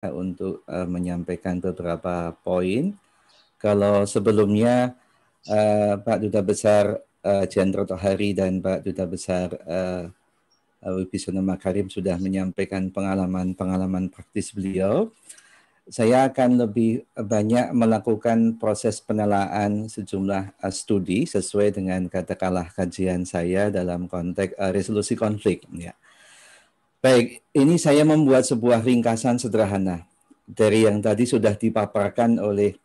Eh, untuk uh, menyampaikan beberapa poin. Kalau sebelumnya uh, Pak Duta Besar Jenderal Tohari dan Pak Duta Besar uh, Wibisono Makarim sudah menyampaikan pengalaman-pengalaman praktis beliau, saya akan lebih banyak melakukan proses penelaan sejumlah uh, studi sesuai dengan kata katakanlah kajian saya dalam konteks uh, resolusi konflik. Ya. Baik, ini saya membuat sebuah ringkasan sederhana dari yang tadi sudah dipaparkan oleh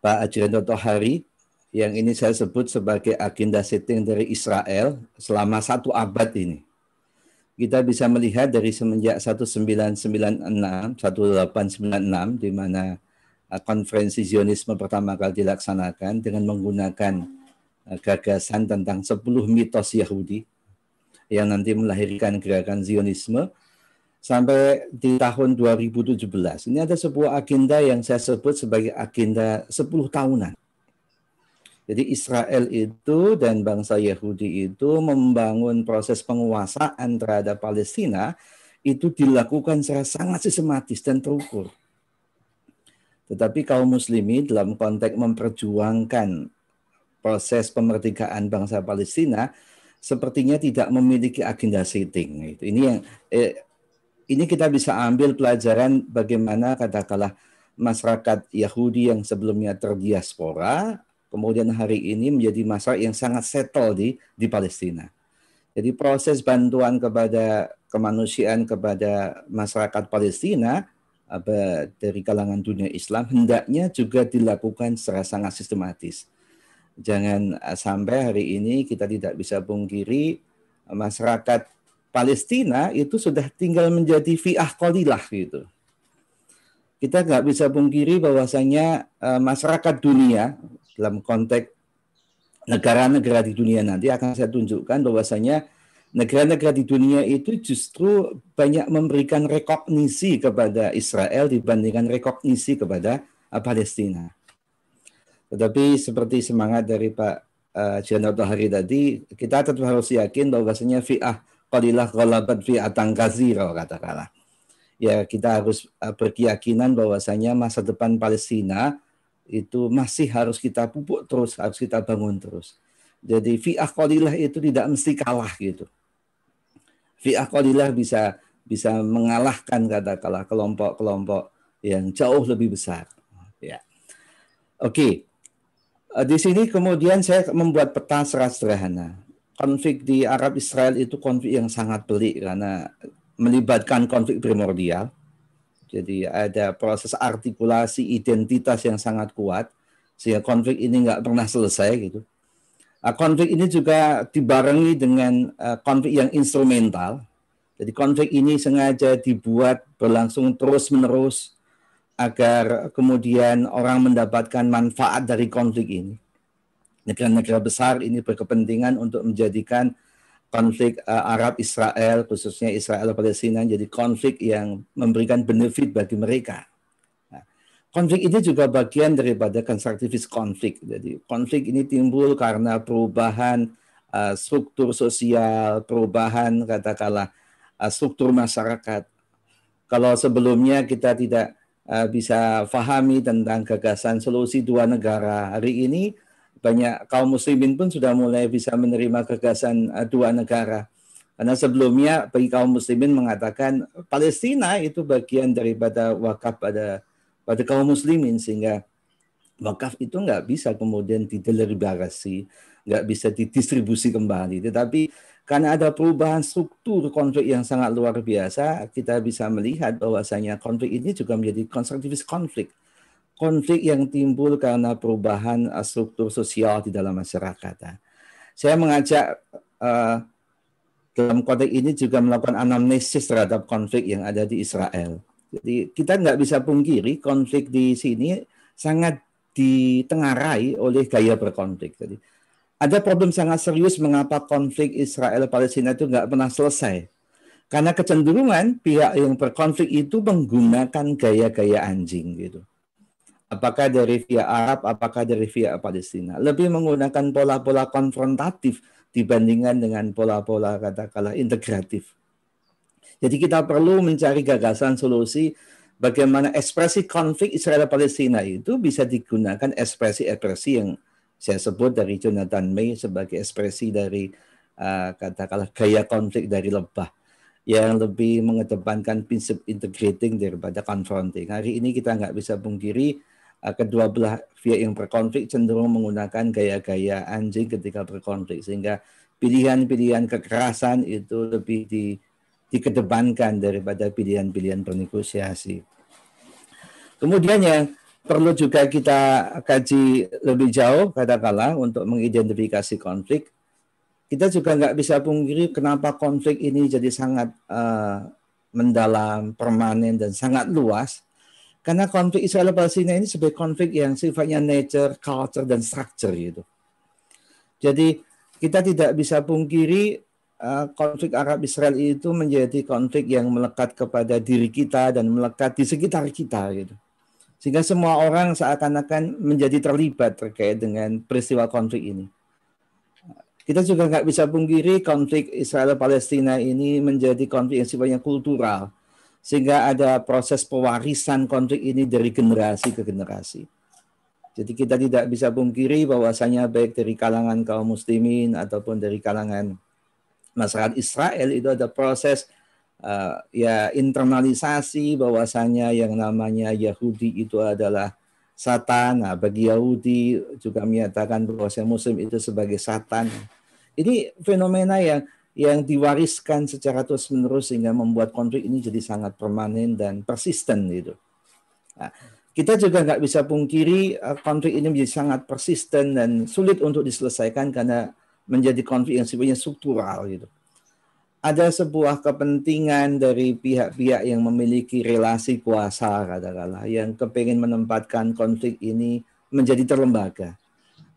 Pak Ajrendo Tohari yang ini saya sebut sebagai agenda setting dari Israel selama satu abad ini. Kita bisa melihat dari semenjak 1996, 1896 di mana uh, konferensi Zionisme pertama kali dilaksanakan dengan menggunakan uh, gagasan tentang 10 mitos Yahudi yang nanti melahirkan gerakan Zionisme sampai di tahun 2017. Ini ada sebuah agenda yang saya sebut sebagai agenda 10 tahunan. Jadi Israel itu dan bangsa Yahudi itu membangun proses penguasaan terhadap Palestina itu dilakukan secara sangat sistematis dan terukur. Tetapi kaum Muslimi dalam konteks memperjuangkan proses pemerdekaan bangsa Palestina sepertinya tidak memiliki agenda setting. Gitu. Ini yang eh, ini kita bisa ambil pelajaran bagaimana katakanlah masyarakat Yahudi yang sebelumnya terdiaspora kemudian hari ini menjadi masyarakat yang sangat settle di di Palestina. Jadi proses bantuan kepada kemanusiaan kepada masyarakat Palestina eh, dari kalangan dunia Islam hendaknya juga dilakukan secara sangat sistematis Jangan eh, sampai hari ini kita tidak bisa pungkiri eh, masyarakat Palestina itu sudah tinggal menjadi fi'ah qalilah gitu. Kita nggak bisa pungkiri bahwasanya eh, masyarakat dunia dalam konteks negara-negara di dunia nanti akan saya tunjukkan bahwasanya negara-negara di dunia itu justru banyak memberikan rekognisi kepada Israel dibandingkan rekognisi kepada Palestina. Tetapi seperti semangat dari Pak uh, eh, Hari Tohari tadi, kita tetap harus yakin bahwasanya fi'ah qadilah ghalabat fi'atan kata katakanlah. Ya, kita harus uh, berkeyakinan bahwasanya masa depan Palestina itu masih harus kita pupuk terus, harus kita bangun terus. Jadi fi'ah qadilah itu tidak mesti kalah gitu. Fi'ah qadilah bisa bisa mengalahkan katakanlah kelompok-kelompok yang jauh lebih besar. Ya. Oke. Okay. Eh, di sini kemudian saya membuat peta secara sederhana. Konflik di Arab Israel itu konflik yang sangat pelik karena melibatkan konflik primordial. Jadi ada proses artikulasi identitas yang sangat kuat sehingga konflik ini nggak pernah selesai gitu. Eh, konflik ini juga dibarengi dengan eh, konflik yang instrumental. Jadi konflik ini sengaja dibuat berlangsung terus menerus agar kemudian orang mendapatkan manfaat dari konflik ini. Negara-negara besar ini berkepentingan untuk menjadikan konflik eh, Arab Israel khususnya Israel Palestina jadi konflik yang memberikan benefit bagi mereka. Nah, konflik ini juga bagian daripada konstruktivis konflik. Jadi konflik ini timbul karena perubahan eh, struktur sosial, perubahan katakanlah eh, struktur masyarakat. Kalau sebelumnya kita tidak Eh, bisa fahami tentang gagasan solusi dua negara. Hari ini banyak kaum muslimin pun sudah mulai bisa menerima gagasan eh, dua negara. Karena sebelumnya bagi kaum muslimin mengatakan Palestina itu bagian daripada wakaf pada pada kaum muslimin sehingga wakaf itu nggak bisa kemudian didelegasi, nggak bisa didistribusi kembali. Tetapi karena ada perubahan struktur konflik yang sangat luar biasa, kita bisa melihat bahwasanya konflik ini juga menjadi konstruktivis konflik. Konflik yang timbul karena perubahan eh, struktur sosial di dalam masyarakat. Saya mengajak eh, dalam konteks ini juga melakukan anamnesis terhadap konflik yang ada di Israel. Jadi kita nggak bisa pungkiri konflik di sini sangat ditengarai oleh gaya berkonflik. Jadi ada problem sangat serius mengapa konflik Israel Palestina itu nggak pernah selesai. Karena kecenderungan pihak yang berkonflik itu menggunakan gaya-gaya anjing gitu. Apakah dari via Arab, apakah dari via Palestina. Lebih menggunakan pola-pola konfrontatif dibandingkan dengan pola-pola katakanlah integratif. Jadi kita perlu mencari gagasan solusi bagaimana ekspresi konflik Israel Palestina itu bisa digunakan ekspresi-ekspresi yang saya sebut dari Jonathan May sebagai ekspresi dari uh, katakanlah gaya konflik dari lebah yang lebih mengedepankan prinsip integrating daripada confronting. Hari ini kita nggak bisa pungkiri uh, kedua belah pihak yang berkonflik cenderung menggunakan gaya-gaya anjing ketika berkonflik sehingga pilihan-pilihan kekerasan itu lebih di, dikedepankan daripada pilihan-pilihan bernegosiasi. Kemudian yang perlu juga kita kaji lebih jauh katakanlah untuk mengidentifikasi konflik. Kita juga nggak bisa pungkiri kenapa konflik ini jadi sangat uh, mendalam, permanen, dan sangat luas. Karena konflik Israel Palestina ini sebagai konflik yang sifatnya nature, culture, dan structure gitu. Jadi kita tidak bisa pungkiri eh, konflik Arab Israel itu menjadi konflik yang melekat kepada diri kita dan melekat di sekitar kita gitu sehingga semua orang seakan-akan menjadi terlibat terkait dengan peristiwa konflik ini. Kita juga nggak bisa pungkiri konflik Israel-Palestina ini menjadi konflik yang sifatnya kultural, sehingga ada proses pewarisan konflik ini dari generasi ke generasi. Jadi kita tidak bisa pungkiri bahwasanya baik dari kalangan kaum muslimin ataupun dari kalangan masyarakat Israel itu ada proses uh, ya internalisasi bahwasanya yang namanya Yahudi itu adalah satan. Nah, bagi Yahudi juga menyatakan bahwa Muslim itu sebagai satan. Ini fenomena yang yang diwariskan secara terus menerus sehingga membuat konflik ini jadi sangat permanen dan persisten gitu. Nah, kita juga nggak bisa pungkiri eh, konflik ini menjadi sangat persisten dan sulit untuk diselesaikan karena menjadi konflik yang sifatnya struktural gitu ada sebuah kepentingan dari pihak-pihak yang memiliki relasi kuasa katakanlah yang kepingin menempatkan konflik ini menjadi terlembaga.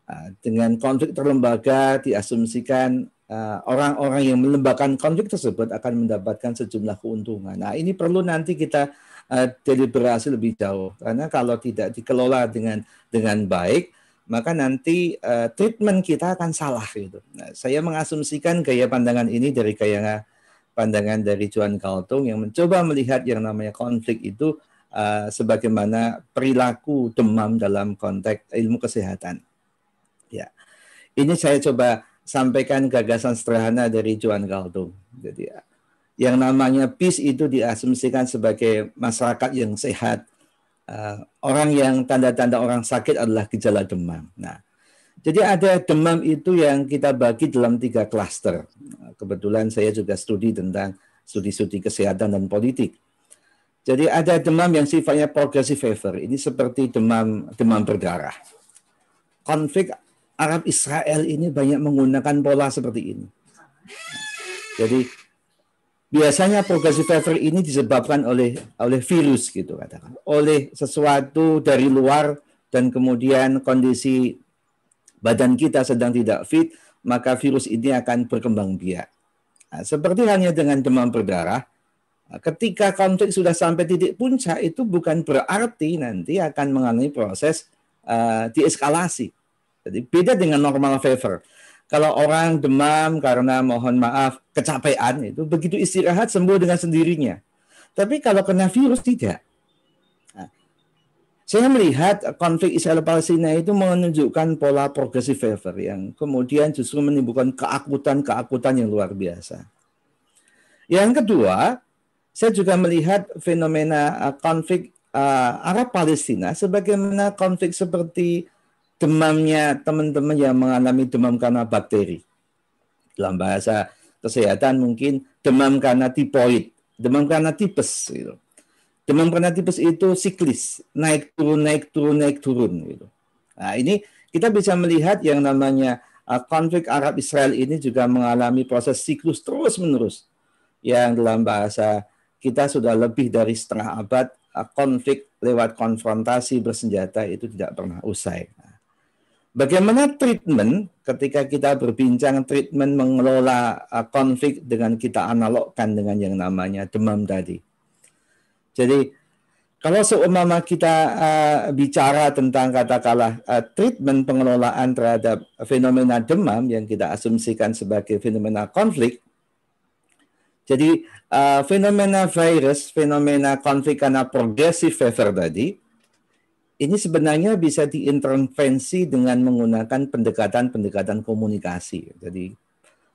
Ah, dengan konflik terlembaga diasumsikan ah, orang-orang yang melembakan konflik tersebut akan mendapatkan sejumlah keuntungan. Nah ini perlu nanti kita ah, deliberasi lebih jauh karena kalau tidak dikelola dengan dengan baik maka nanti uh, treatment kita akan salah gitu. Nah, saya mengasumsikan gaya pandangan ini dari gaya pandangan dari Juan Kaltung yang mencoba melihat yang namanya konflik itu uh, sebagaimana perilaku demam dalam konteks ilmu kesehatan. Ya. Ini saya coba sampaikan gagasan sederhana dari Juan Kaltung. Jadi yang namanya peace itu diasumsikan sebagai masyarakat yang sehat, Eh, orang yang tanda-tanda orang sakit adalah gejala demam. Nah, jadi ada demam itu yang kita bagi dalam tiga klaster. Kebetulan saya juga studi tentang studi-studi kesehatan dan politik. Jadi ada demam yang sifatnya progressive fever. Ini seperti demam demam berdarah. Konflik Arab Israel ini banyak menggunakan pola seperti ini. Jadi biasanya progresif fever ini disebabkan oleh oleh virus gitu katakan oleh sesuatu dari luar dan kemudian kondisi badan kita sedang tidak fit maka virus ini akan berkembang biak nah, seperti hanya dengan demam berdarah ketika konflik sudah sampai titik puncak itu bukan berarti nanti akan mengalami proses uh, dieskalasi jadi beda dengan normal fever kalau orang demam karena mohon maaf kecapean itu begitu istirahat sembuh dengan sendirinya. Tapi kalau kena virus tidak. Nah, saya melihat konflik Israel Palestina itu menunjukkan pola progresif favor yang kemudian justru menimbulkan keakutan-keakutan yang luar biasa. Yang kedua, saya juga melihat fenomena uh, konflik uh, Arab Palestina sebagaimana konflik seperti demamnya teman-teman yang mengalami demam karena bakteri. Dalam bahasa kesehatan mungkin demam karena tipoid, demam karena tipes gitu. Demam karena tipes itu siklis, naik turun, naik turun, naik turun gitu. Nah, ini kita bisa melihat yang namanya uh, konflik Arab Israel ini juga mengalami proses siklus terus-menerus yang dalam bahasa kita sudah lebih dari setengah abad uh, konflik lewat konfrontasi bersenjata itu tidak pernah usai. Bagaimana treatment ketika kita berbincang treatment mengelola uh, konflik dengan kita analogkan dengan yang namanya demam tadi. Jadi kalau seumpama kita uh, bicara tentang katakanlah uh, treatment pengelolaan terhadap fenomena demam yang kita asumsikan sebagai fenomena konflik, jadi uh, fenomena virus, fenomena konflik karena progresif fever tadi, ini sebenarnya bisa diintervensi dengan menggunakan pendekatan-pendekatan komunikasi. Jadi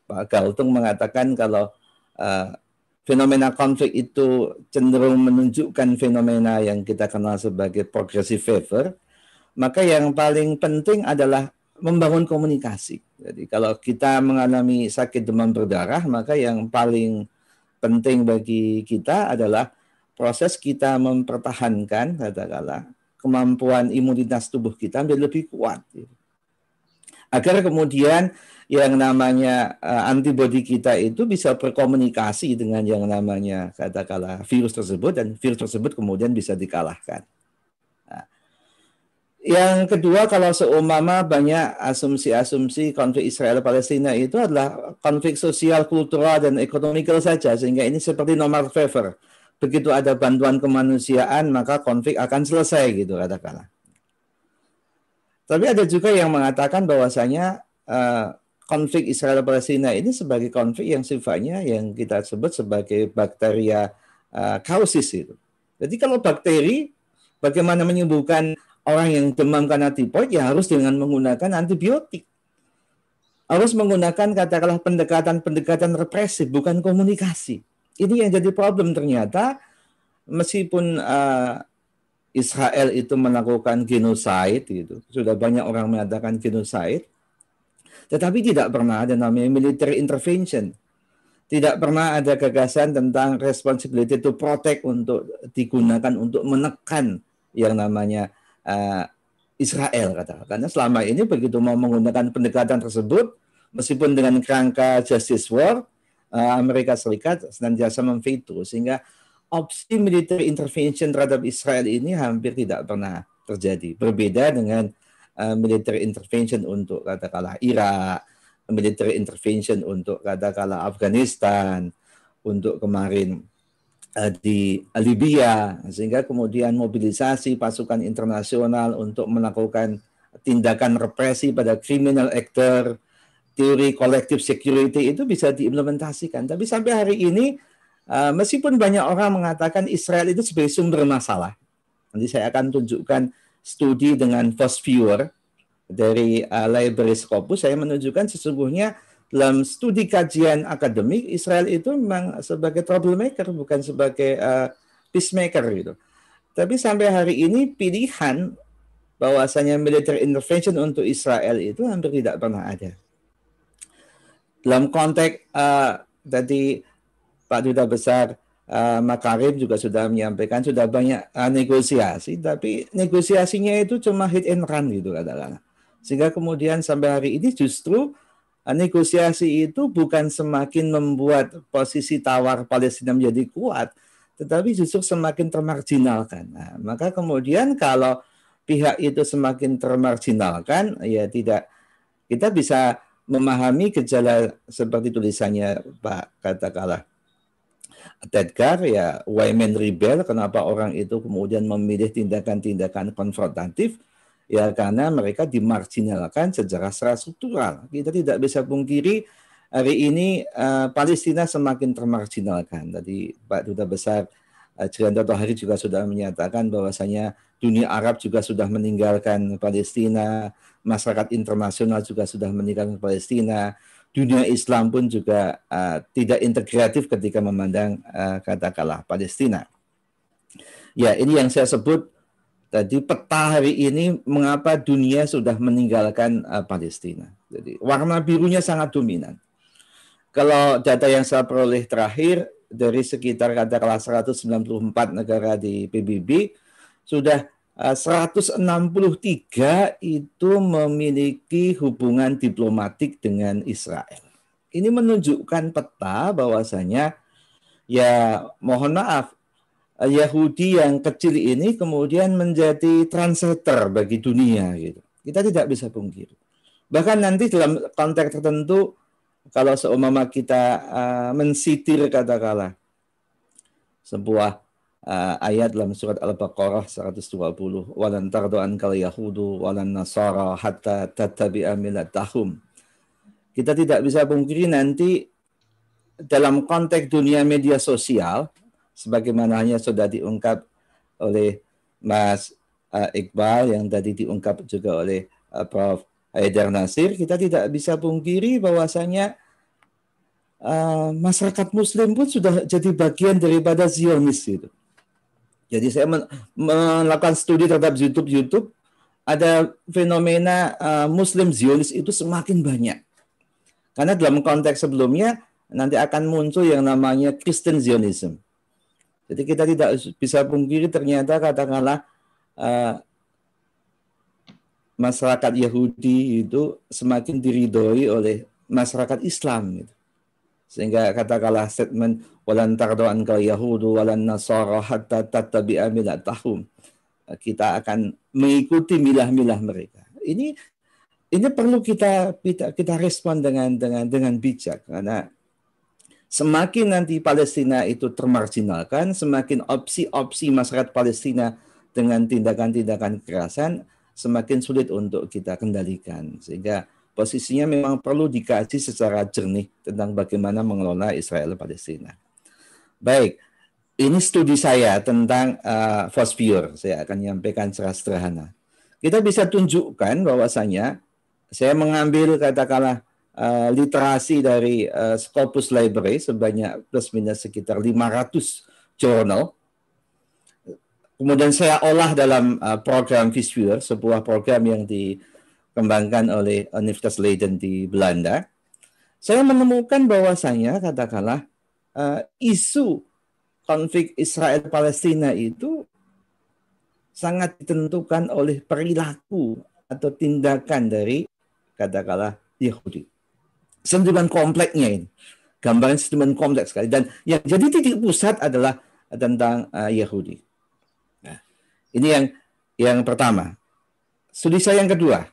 Pak Galtung mengatakan kalau uh, fenomena konflik itu cenderung menunjukkan fenomena yang kita kenal sebagai progressive favor, maka yang paling penting adalah membangun komunikasi. Jadi kalau kita mengalami sakit demam berdarah, maka yang paling penting bagi kita adalah proses kita mempertahankan katakanlah kemampuan imunitas tubuh kita menjadi lebih kuat. Agar kemudian yang namanya eh, antibodi kita itu bisa berkomunikasi dengan yang namanya katakanlah virus tersebut dan virus tersebut kemudian bisa dikalahkan. Nah, yang kedua kalau seumama banyak asumsi-asumsi konflik Israel Palestina itu adalah konflik sosial, kultural dan ekonomikal saja sehingga ini seperti nomor favor begitu ada bantuan kemanusiaan maka konflik akan selesai gitu katakanlah. Tapi ada juga yang mengatakan bahwasanya uh, konflik Israel Palestina ini sebagai konflik yang sifatnya yang kita sebut sebagai bakteria uh, itu. Jadi kalau bakteri bagaimana menyembuhkan orang yang demam karena tipoid ya harus dengan menggunakan antibiotik. Harus menggunakan katakanlah pendekatan-pendekatan represif bukan komunikasi. Ini yang jadi problem ternyata meskipun uh, Israel itu melakukan genosida gitu. Sudah banyak orang mengatakan genosida tetapi tidak pernah ada namanya military intervention. Tidak pernah ada gagasan tentang responsibility to protect untuk digunakan untuk menekan yang namanya uh, Israel kata. Karena selama ini begitu mau menggunakan pendekatan tersebut meskipun dengan kerangka justice war Eh, Amerika Serikat senantiasa memveto sehingga opsi military intervention terhadap Israel ini hampir tidak pernah terjadi. Berbeda dengan uh, military intervention untuk katakanlah Irak, military intervention untuk katakanlah Afghanistan, untuk kemarin uh, di Libya, sehingga kemudian mobilisasi pasukan internasional untuk melakukan tindakan represi pada criminal actor teori kolektif security itu bisa diimplementasikan. Tapi sampai hari ini eh, meskipun banyak orang mengatakan Israel itu sebagai sumber masalah. Nanti saya akan tunjukkan studi dengan first viewer dari eh, Library Scopus. Saya menunjukkan sesungguhnya dalam studi kajian akademik Israel itu memang sebagai troublemaker bukan sebagai eh, peacemaker gitu. Tapi sampai hari ini pilihan bahwasanya military intervention untuk Israel itu hampir tidak pernah ada. Dalam konteks uh, tadi Pak Duta Besar uh, Makarim juga sudah menyampaikan sudah banyak uh, negosiasi, tapi negosiasinya itu cuma hit and run gitu katakanlah. Sehingga kemudian sampai hari ini justru negosiasi itu bukan semakin membuat posisi tawar Palestina menjadi kuat, tetapi justru semakin termarginalkan. Nah, maka kemudian kalau pihak itu semakin termarginalkan, ya tidak kita bisa memahami gejala seperti tulisannya Pak katakanlah Tedgar ya women rebel kenapa orang itu kemudian memilih tindakan-tindakan konfrontatif ya karena mereka dimarginalkan secara struktural kita tidak bisa pungkiri hari ini uh, Palestina semakin termarginalkan tadi Pak Duta Besar Eh, Jenderal Tohari juga sudah menyatakan bahwasanya dunia Arab juga sudah meninggalkan Palestina, masyarakat internasional juga sudah meninggalkan Palestina, dunia Islam pun juga uh, tidak integratif ketika memandang uh, katakanlah Palestina. Ya, ini yang saya sebut tadi peta hari ini mengapa dunia sudah meninggalkan uh, Palestina. Jadi warna birunya sangat dominan. Kalau data yang saya peroleh terakhir dari sekitar katakanlah 194 negara di PBB sudah 163 eh, itu memiliki hubungan diplomatik dengan Israel. Ini menunjukkan peta bahwasanya ya mohon maaf eh, Yahudi yang kecil ini kemudian menjadi translator bagi dunia gitu. Kita tidak bisa pungkiri. Bahkan nanti dalam konteks tertentu kalau seumama kita uh, mensitir katakanlah sebuah uh, ayat dalam surat Al-Baqarah 120 walan tardu'an kal yahudu walan nasara hatta tattabi'a millatahum kita tidak bisa pungkiri nanti dalam konteks dunia media sosial sebagaimana hanya sudah diungkap oleh Mas eh, Iqbal yang tadi diungkap juga oleh Prof Haidar eh, Nasir, kita tidak bisa pungkiri bahwasanya uh, eh, masyarakat Muslim pun sudah jadi bagian daripada Zionis itu. Jadi saya melakukan studi terhadap YouTube YouTube ada fenomena uh, Muslim Zionis itu semakin banyak. Karena dalam konteks sebelumnya nanti akan muncul yang namanya Kristen Zionism. Jadi kita tidak bisa pungkiri ternyata katakanlah uh, masyarakat Yahudi itu semakin diridhoi oleh masyarakat Islam gitu. Sehingga katakanlah statement walan tardoan kal yahudu walan nasara hatta tattabi'a tahum Kita akan mengikuti milah-milah mereka. Ini ini perlu kita kita, kita respon dengan dengan dengan bijak karena semakin nanti Palestina itu termarginalkan, semakin opsi-opsi masyarakat Palestina dengan tindakan-tindakan kekerasan, semakin sulit untuk kita kendalikan. Sehingga posisinya memang perlu dikaji secara jernih tentang bagaimana mengelola Israel Palestina. Baik, ini studi saya tentang uh, Fosfior. Saya akan menyampaikan secara sederhana. Kita bisa tunjukkan bahwasanya saya mengambil katakanlah uh, literasi dari uh, Scopus Library sebanyak plus minus sekitar 500 jurnal kemudian saya olah dalam uh, program Visure, sebuah program yang dikembangkan oleh Universitas Leiden di Belanda. Saya menemukan bahwasanya katakanlah uh, isu konflik Israel Palestina itu sangat ditentukan oleh perilaku atau tindakan dari katakanlah Yahudi. Sentimen kompleksnya ini. Gambaran sentimen kompleks sekali dan yang jadi titik pusat adalah tentang uh, Yahudi. Ini yang yang pertama. Studi saya yang kedua.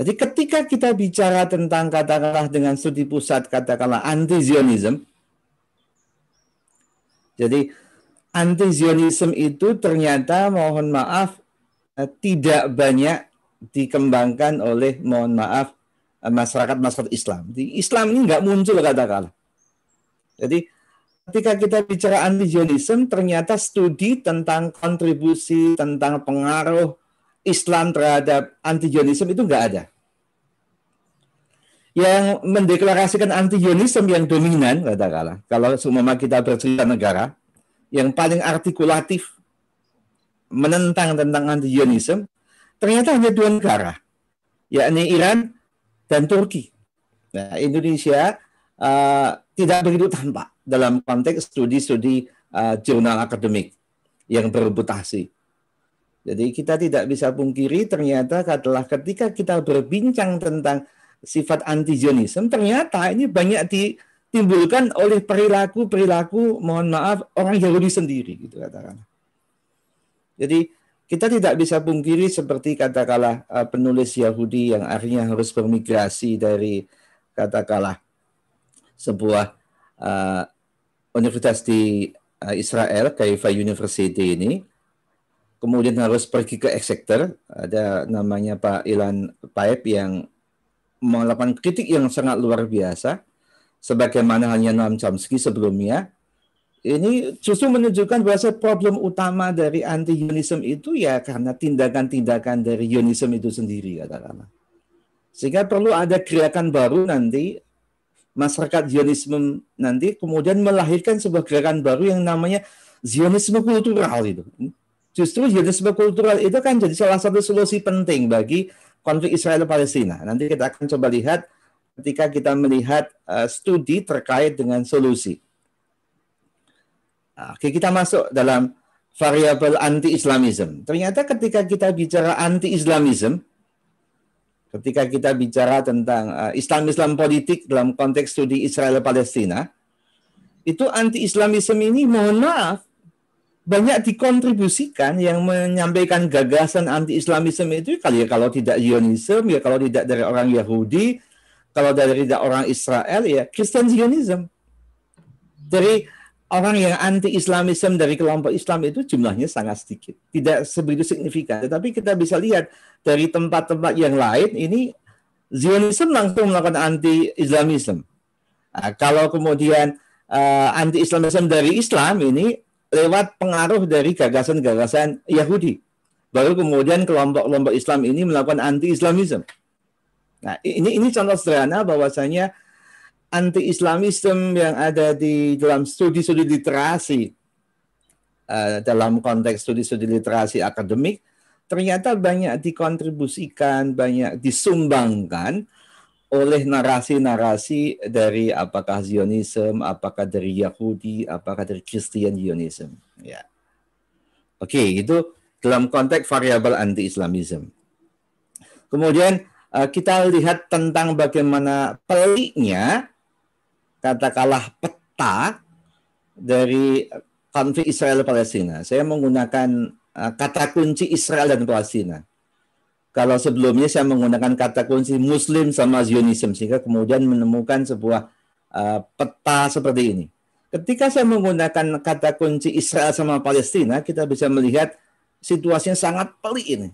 Jadi ketika kita bicara tentang katakanlah dengan studi pusat katakanlah anti Zionism, jadi anti Zionism itu ternyata mohon maaf eh, tidak banyak dikembangkan oleh mohon maaf eh, masyarakat masyarakat Islam. Di Islam ini nggak muncul katakanlah. Jadi ketika kita bicara anti Zionism, ternyata studi tentang kontribusi, tentang pengaruh Islam terhadap anti Zionism itu nggak ada. Yang mendeklarasikan anti Zionism yang dominan, katakanlah, kalau semua kita bercerita negara, yang paling artikulatif menentang tentang anti Zionism, ternyata hanya dua negara, yakni Iran dan Turki. Nah, Indonesia uh, tidak begitu tampak dalam konteks studi-studi uh, jurnal akademik yang berreputasi, Jadi kita tidak bisa pungkiri ternyata adalah ketika kita berbincang tentang sifat antisionisme, ternyata ini banyak ditimbulkan oleh perilaku-perilaku, mohon maaf, orang Yahudi sendiri. Gitu katakan. Jadi kita tidak bisa pungkiri seperti katakanlah uh, penulis Yahudi yang akhirnya harus bermigrasi dari katakanlah sebuah uh, universitas di uh, Israel, Kaifa University ini, kemudian harus pergi ke Exeter, ada namanya Pak Ilan Paep yang melakukan kritik yang sangat luar biasa, sebagaimana hanya Noam Chomsky sebelumnya, ini justru menunjukkan bahwa problem utama dari anti Yunism itu ya karena tindakan-tindakan dari Yunism itu sendiri katakanlah. Sehingga perlu ada gerakan baru nanti masyarakat Zionisme nanti kemudian melahirkan sebuah gerakan baru yang namanya Zionisme kultural itu. Justru Zionisme kultural itu kan jadi salah satu solusi penting bagi konflik Israel Palestina. Nanti kita akan coba lihat ketika kita melihat uh, studi terkait dengan solusi. Ah, oke, kita masuk dalam variabel anti-Islamism. Ternyata ketika kita bicara anti-Islamism, ketika kita bicara tentang eh, Islam-Islam politik dalam konteks studi Israel-Palestina, itu anti-Islamisme ini mohon maaf banyak dikontribusikan yang menyampaikan gagasan anti-Islamisme itu kali ya kalau tidak Zionisme ya kalau tidak dari orang Yahudi kalau dari tidak orang Israel ya Kristen Zionisme dari orang yang anti Islamisme dari kelompok Islam itu jumlahnya sangat sedikit, tidak sebegitu signifikan. Tetapi kita bisa lihat dari tempat-tempat yang lain ini Zionisme langsung melakukan anti Islamisme. Nah, kalau kemudian uh, eh, anti Islamisme dari Islam ini lewat pengaruh dari gagasan-gagasan Yahudi. Baru kemudian kelompok-kelompok Islam ini melakukan anti Islamisme. Nah, ini ini contoh sederhana bahwasanya anti-Islamisme yang ada di dalam studi-studi literasi uh, dalam konteks studi-studi literasi akademik ternyata banyak dikontribusikan, banyak disumbangkan oleh narasi-narasi dari apakah Zionisme apakah dari Yahudi, apakah dari Christian Zionisme Ya. Oke, okay, itu dalam konteks variabel anti-Islamism. Kemudian eh, kita lihat tentang bagaimana peliknya katakanlah peta dari konflik Israel Palestina. Saya menggunakan eh, kata kunci Israel dan Palestina. Kalau sebelumnya saya menggunakan kata kunci Muslim sama Zionisme sehingga kemudian menemukan sebuah eh, peta seperti ini. Ketika saya menggunakan kata kunci Israel sama Palestina, kita bisa melihat situasinya sangat pelik ini.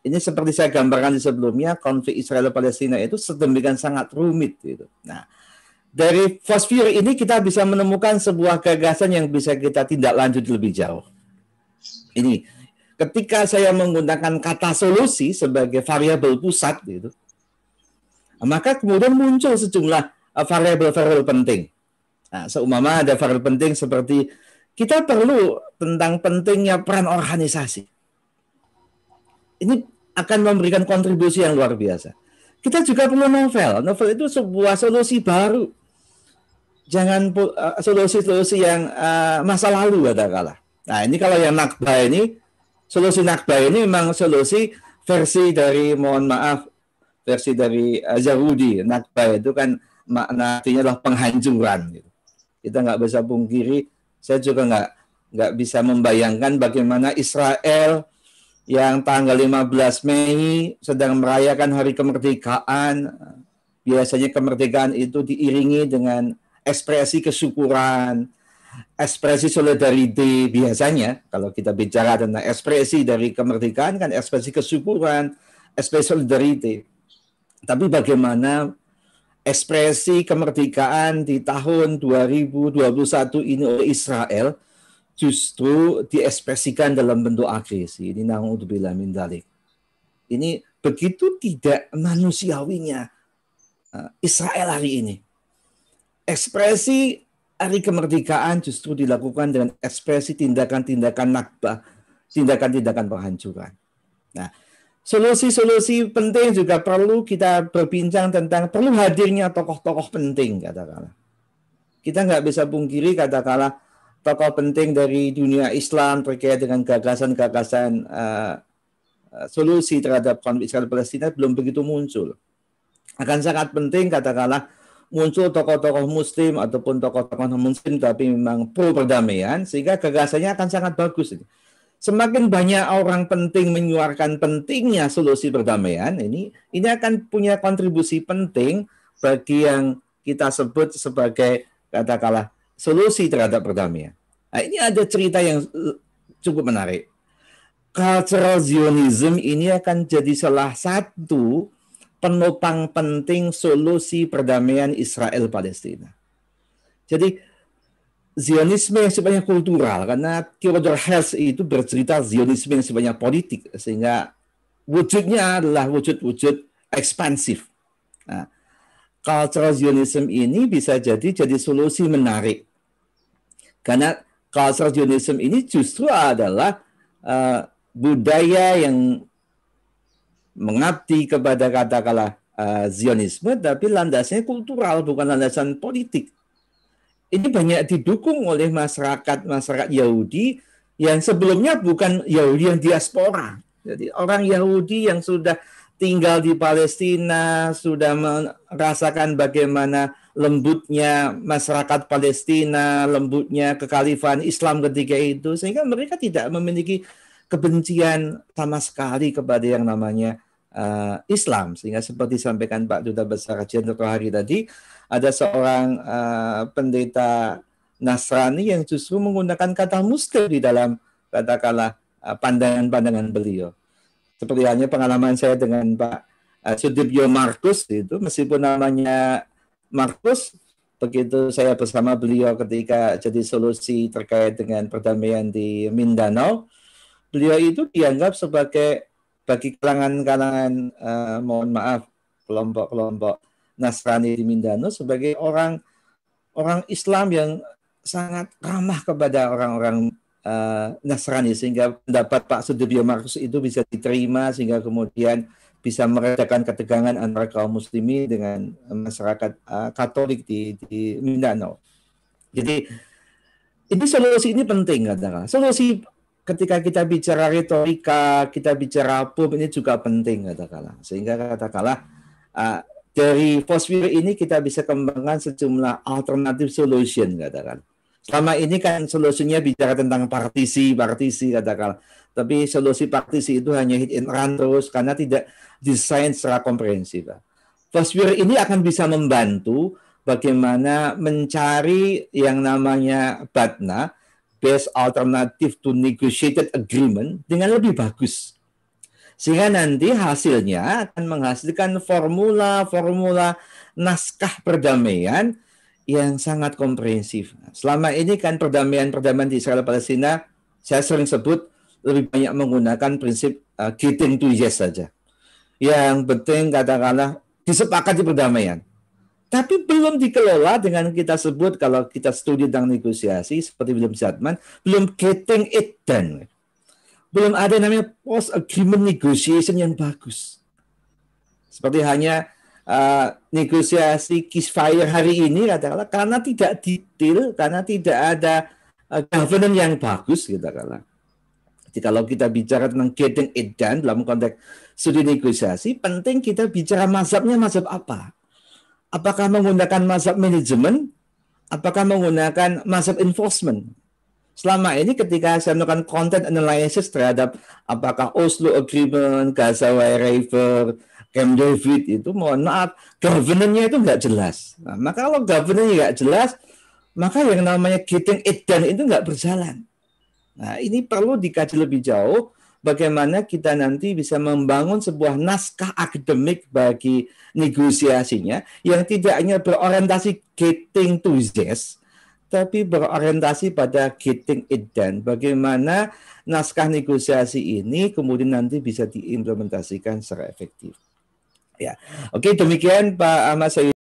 Ini seperti saya gambarkan di sebelumnya, konflik Israel Palestina itu sedemikian sangat rumit gitu. Nah, dari view ini kita bisa menemukan sebuah gagasan yang bisa kita tindak lanjut lebih jauh. Ini ketika saya menggunakan kata solusi sebagai variabel pusat gitu, maka kemudian muncul sejumlah eh, variabel-variabel penting. Nah, seumama ada variabel penting seperti kita perlu tentang pentingnya peran organisasi. Ini akan memberikan kontribusi yang luar biasa. Kita juga perlu novel. Novel itu sebuah solusi baru jangan eh, solusi-solusi yang uh, masa lalu kalah. Nah ini kalau yang nakba ini solusi nakba ini memang solusi versi dari mohon maaf versi dari eh, uh, nakba itu kan makna artinya adalah penghancuran. Gitu. Kita nggak bisa pungkiri, saya juga nggak nggak bisa membayangkan bagaimana Israel yang tanggal 15 Mei sedang merayakan hari kemerdekaan. Biasanya kemerdekaan itu diiringi dengan ekspresi kesyukuran, ekspresi solidariti biasanya kalau kita bicara tentang ekspresi dari kemerdekaan kan ekspresi kesyukuran, ekspresi solidariti. Tapi bagaimana ekspresi kemerdekaan di tahun 2021 ini oleh Israel justru diekspresikan dalam bentuk agresi. Ini naudzubillah min dalik. Ini begitu tidak manusiawinya uh, Israel hari ini ekspresi hari kemerdekaan justru dilakukan dengan ekspresi tindakan-tindakan nakbah, tindakan-tindakan penghancuran. Nah, solusi-solusi penting juga perlu kita berbincang tentang perlu hadirnya tokoh-tokoh penting katakanlah. Kita nggak bisa pungkiri katakanlah tokoh penting dari dunia Islam terkait dengan gagasan-gagasan uh, solusi terhadap konflik Israel Palestina belum begitu muncul. Akan sangat penting katakanlah muncul tokoh-tokoh muslim ataupun tokoh-tokoh non-muslim tapi memang pro perdamaian sehingga gagasannya akan sangat bagus. Semakin banyak orang penting menyuarakan pentingnya solusi perdamaian ini ini akan punya kontribusi penting bagi yang kita sebut sebagai katakanlah solusi terhadap perdamaian. Nah, ini ada cerita yang eh, cukup menarik. Cultural Zionism ini akan jadi salah satu penopang penting solusi perdamaian Israel Palestina. Jadi Zionisme yang sebenarnya kultural karena Theodor Herzl itu bercerita Zionisme yang sebenarnya politik sehingga wujudnya adalah wujud-wujud ekspansif. Nah, cultural Zionism ini bisa jadi jadi solusi menarik karena cultural Zionism ini justru adalah uh, budaya yang mengabdi kepada katakanlah uh, Zionisme, tapi landasnya kultural, bukan landasan politik. Ini banyak didukung oleh masyarakat-masyarakat Yahudi yang sebelumnya bukan Yahudi yang diaspora. Jadi orang Yahudi yang sudah tinggal di Palestina, sudah merasakan bagaimana lembutnya masyarakat Palestina, lembutnya kekalifan Islam ketika itu, sehingga mereka tidak memiliki kebencian sama sekali kepada yang namanya uh, Islam sehingga seperti sampaikan Pak Duta Besar Dr. hari tadi ada seorang uh, pendeta Nasrani yang justru menggunakan kata Muslim di dalam katakanlah eh, pandangan-pandangan beliau. Seperti hanya pengalaman saya dengan Pak Sudibyo Markus itu meskipun namanya Markus begitu saya bersama beliau ketika jadi solusi terkait dengan perdamaian di Mindanao beliau itu dianggap sebagai bagi kalangan-kalangan uh, mohon maaf kelompok-kelompok Nasrani di Mindanao sebagai orang orang Islam yang sangat ramah kepada orang-orang uh, Nasrani sehingga pendapat Pak Sudibyo Markus itu bisa diterima sehingga kemudian bisa meredakan ketegangan antara kaum muslimin dengan masyarakat uh, Katolik di, di Mindanao. Jadi ini solusi ini penting katakan. Solusi ketika kita bicara retorika, kita bicara pub ini juga penting katakanlah. Sehingga katakanlah uh, dari Fosfir ini kita bisa kembangkan sejumlah alternatif solution katakan. Selama ini kan solusinya bicara tentang partisi, partisi katakanlah. Tapi solusi partisi itu hanya hit and run terus karena tidak desain secara komprehensif. Fosfir ini akan bisa membantu bagaimana mencari yang namanya batna best alternative to negotiated agreement dengan lebih bagus. Sehingga nanti hasilnya akan menghasilkan formula-formula naskah perdamaian yang sangat komprehensif. Selama ini kan perdamaian-perdamaian di Israel Palestina saya sering sebut lebih banyak menggunakan prinsip uh, getting to yes saja. Yang penting katakanlah disepakati perdamaian tapi belum dikelola dengan kita sebut kalau kita studi tentang negosiasi seperti William Zatman, belum getting it done. Belum ada namanya post agreement negotiation yang bagus. Seperti hanya uh, negosiasi kisfire hari ini katakanlah karena tidak detail, karena tidak ada uh, governance yang bagus katakanlah. Jadi kalau kita bicara tentang getting it done dalam konteks studi negosiasi, penting kita bicara mazhabnya mazhab apa apakah menggunakan mazhab manajemen, apakah menggunakan mazhab enforcement. Selama ini ketika saya melakukan content analysis terhadap apakah Oslo Agreement, Gaza Wire River, Camp David itu mohon maaf, governance-nya itu nggak jelas. Nah, maka kalau governance-nya nggak jelas, maka yang namanya getting it done itu nggak berjalan. Nah, ini perlu dikaji lebih jauh bagaimana kita nanti bisa membangun sebuah naskah akademik bagi negosiasinya yang tidak hanya berorientasi getting to this, tapi berorientasi pada getting it done. Bagaimana naskah negosiasi ini kemudian nanti bisa diimplementasikan secara efektif. Ya, oke demikian Pak Ahmad Sayyid.